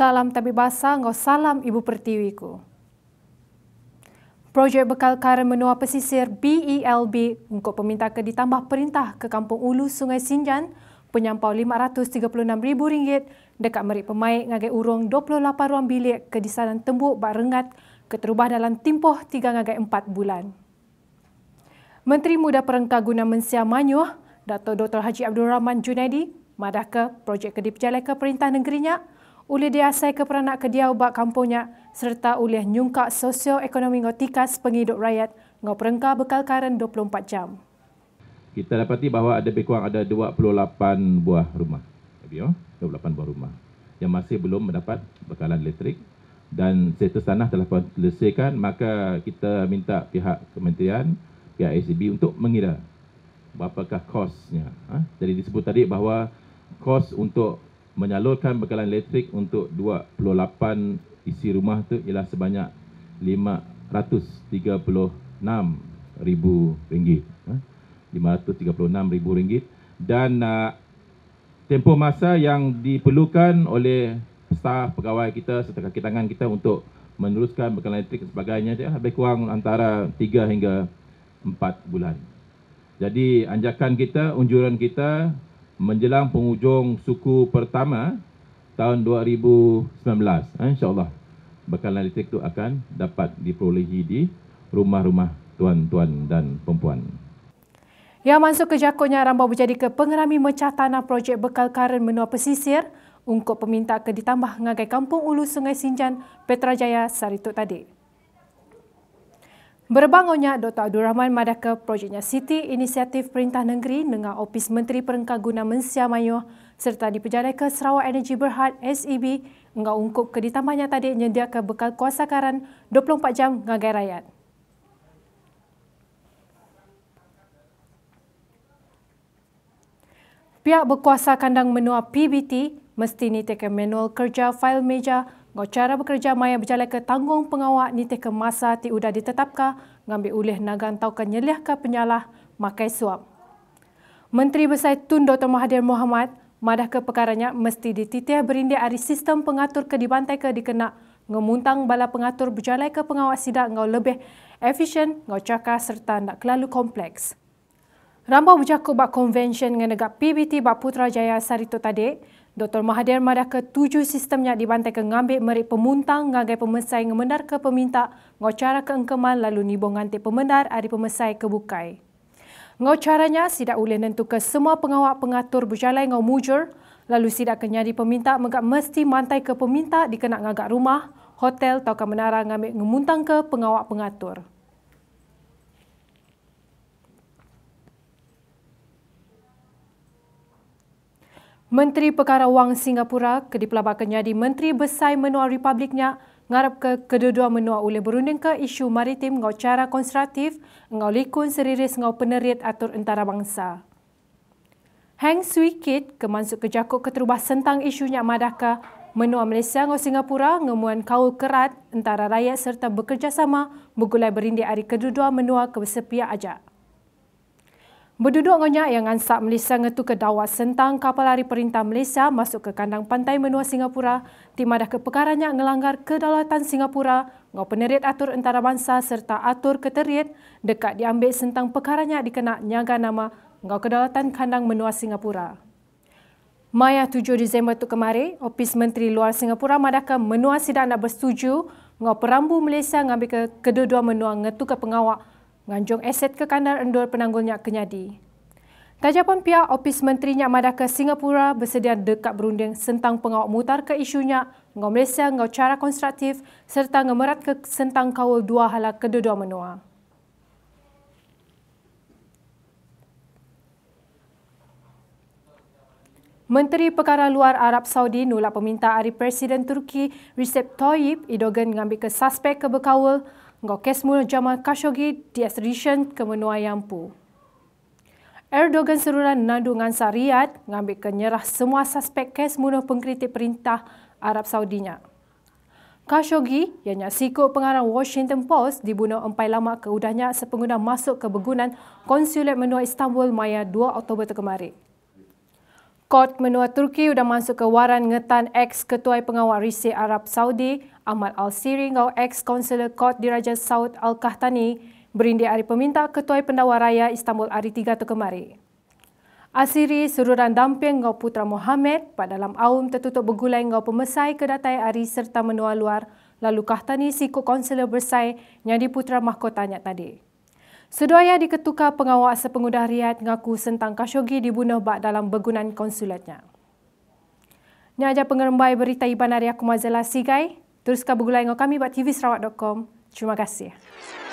Salam tapi Basa, ngau salam Ibu Pertiwi ku. Projek bekal karen menua pesisir BELB e untuk peminta ke ditambah perintah ke Kampung Ulu Sungai Sinjan penyampau RM536,000 dekat merik pemain ngagai urung 28 ruang bilik ke disalan tembuk bak rengat ke terubah dalam timpoh 3 ngagai 4 bulan. Menteri Muda Perengkah Guna Mensia Manyuh, Dato' Dr. Haji Abdul Rahman Junaidi, madah ke projek kedip ke perintah negerinya oleh diasai keperanak kediau bak kampungnya serta oleh nyungkak sosioekonomi ngotikas penghidup rakyat ngau perengka bekal karen 24 jam. Kita dapati bahawa ada lebih kurang ada 28 buah rumah. 28 buah rumah yang masih belum mendapat bekalan elektrik dan status tanah telah pun selesaikan maka kita minta pihak kementerian pihak SCB untuk mengira berapakah kosnya. Ha? Jadi disebut tadi bahawa kos untuk menyalurkan bekalan elektrik untuk 28 isi rumah itu ialah sebanyak 536 ribu ringgit 536 ha? ribu ringgit dan uh, tempoh masa yang diperlukan oleh staf pegawai kita serta kaki tangan kita untuk meneruskan bekalan elektrik dan sebagainya dia lebih kurang antara 3 hingga 4 bulan. Jadi anjakan kita, unjuran kita menjelang penghujung suku pertama tahun 2019. Ha, InsyaAllah bekalan elektrik itu akan dapat diperolehi di rumah-rumah tuan-tuan dan perempuan. Yang masuk ke jakonya Rambau berjadi ke pengerami mecah tanah projek bekal karen menua pesisir untuk peminta ke ditambah ngagai kampung ulu Sungai Sinjan, Petrajaya, Saritut tadi. Berbangunnya Dr. Abdul Rahman Madaka projeknya Siti Inisiatif Perintah Negeri dengan Opis Menteri Perengkat Guna Mensia Mayuh serta di Pejalan ke Sarawak Energy Berhad SEB enggak ungkup ke ditambahnya tadi nyedia ke bekal kuasa karan 24 jam ngagai rakyat. Pihak berkuasa kandang menua PBT mesti ni teka manual kerja fail meja bahawa cara bekerja maya berjalan ke tanggung pengawak nitih ke masa ti udah ditetapkan ngambil oleh nagan tau ke nyelih ke penyalah makai suap. Menteri Besar Tun Dr. Mahathir Mohamad madah ke perkaranya mesti dititih berindia dari sistem pengatur ke dibantai ke dikena ngemuntang bala pengatur berjalan ke pengawak sidak ngau lebih efisien ngau cakar serta nak kelalu kompleks. Rambau bercakup bak konvensyen dengan negak PBT bak Putrajaya Sarito Tadek, Dr. Mahathir madaka tujuh sistemnya di Bantai ke ngambil merik pemuntang ngagai pemesai ngemendar ke peminta ngocara ke engkeman lalu nibong ganti pemendar ari pemesai ke bukai. Ngocaranya sidak ulih nentu ke semua pengawak pengatur berjalan ngau mujur lalu sidak kenyadi peminta megak mesti mantai ke peminta dikenak ngagak rumah, hotel atau ke menara ngambil ngemuntang ke pengawak pengatur. Menteri Perkara Wang Singapura, kedipelabakannya di Menteri Besai Menua Republiknya, ngarap ke kedua-dua menua oleh berunding ke isu maritim ngau cara konstruktif ngau likun seriris ngau penerit atur antara bangsa. Heng Sui Kit kemansuk ke jakuk keterubah sentang isunya madaka menua Malaysia ngau Singapura ngemuan kaul kerat antara rakyat serta bekerjasama bergulai berindik hari kedua-dua menua ke bersepia ajak. Berduduk ngonyak yang ansap Malaysia ngetu ke dawat sentang kapal lari perintah Malaysia masuk ke kandang pantai menua Singapura, timadah kepekarannya ngelanggar kedaulatan Singapura, ngau penerit atur antarabangsa serta atur keteriat dekat diambil sentang pekarannya dikenak nyaga nama ngau kedaulatan kandang menua Singapura. Maya 7 Disember tu kemarin, Opis Menteri Luar Singapura ke menua sidang nak bersetuju ngau perambu Malaysia ngambil ke kedua-dua menua ngetu ke pengawak nganjung aset ke kanan endur penanggulnya kenyadi. Tajah pun pihak Opis Menterinya Madah ke Singapura bersedia dekat berunding sentang pengawak mutar ke isunya ngau Malaysia ngau cara konstruktif serta ngemerat ke sentang kawal dua hala kedua-dua menua. Menteri Perkara Luar Arab Saudi nulak peminta dari Presiden Turki Recep Tayyip Erdogan mengambil ke suspek ke berkawal Gokesmu jama Khashoggi di ekstradisyen ke Menua Yampu. Erdogan seruran Nandu Ngansa Riyad mengambil kenyerah semua suspek kes munuh pengkritik perintah Arab Saudinya. Khashoggi yang nyaksikut pengarang Washington Post dibunuh empai lama keudahnya sepengguna masuk ke begunan konsulat menua Istanbul Maya 2 Oktober terkemarin. Kod menua Turki sudah masuk ke waran ngetan ex-ketua pengawal risik Arab Saudi, Ahmad Al-Siri ngau ex-counselor Kod Diraja Saud Al-Kahtani, berindik hari peminta ketua pendawa raya Istanbul hari 3 tu kemari. Asiri sururan damping ngau putra Muhammad pada dalam aum tertutup bergulai ngau pemesai ke kedatai hari serta menua luar lalu Kahtani siku konselor bersai yang diputra mahkotanya tadi. Seduaya diketuka pengawas sepengudah Riyad mengaku sentang Khashoggi dibunuh bak dalam begunan konsulatnya. Ini aja pengerembai berita Iban Arya Kumazala Sigai. Teruskan bergulai dengan kami bak tvsarawak.com. Terima Terima kasih.